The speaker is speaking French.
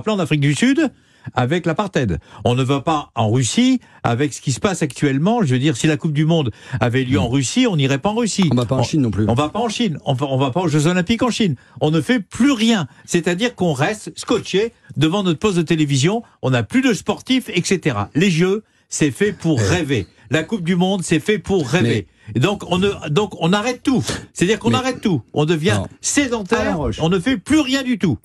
plan en Afrique du Sud avec l'apartheid. On ne va pas en Russie avec ce qui se passe actuellement. Je veux dire, si la Coupe du Monde avait lieu en hmm. Russie, on n'irait pas en Russie. On ne va pas en Chine non plus. On ne va pas en Chine. On va, va pas aux Jeux Olympiques en Chine. On ne fait plus rien. C'est-à-dire qu'on reste scotché devant notre poste de télévision. On n'a plus de sportifs, etc. Les Jeux, c'est fait pour rêver. La Coupe du Monde, c'est fait pour rêver. Donc on ne, donc on arrête tout. C'est-à-dire qu'on arrête tout. On devient sédentaire. On ne fait plus rien du tout.